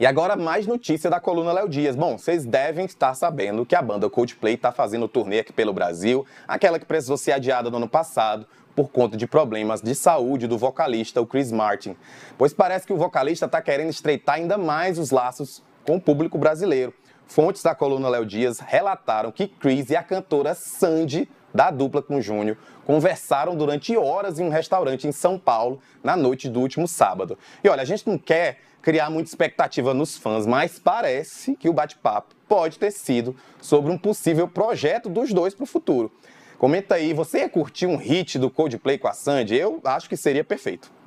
E agora mais notícia da coluna Léo Dias. Bom, vocês devem estar sabendo que a banda Coldplay está fazendo turnê aqui pelo Brasil, aquela que precisou ser adiada no ano passado por conta de problemas de saúde do vocalista, o Chris Martin. Pois parece que o vocalista está querendo estreitar ainda mais os laços com o público brasileiro. Fontes da coluna Léo Dias relataram que Chris e a cantora Sandy da dupla com Júnior conversaram durante horas em um restaurante em São Paulo na noite do último sábado. E olha, a gente não quer criar muita expectativa nos fãs, mas parece que o bate-papo pode ter sido sobre um possível projeto dos dois para o futuro. Comenta aí, você ia curtir um hit do Coldplay com a Sandy? Eu acho que seria perfeito.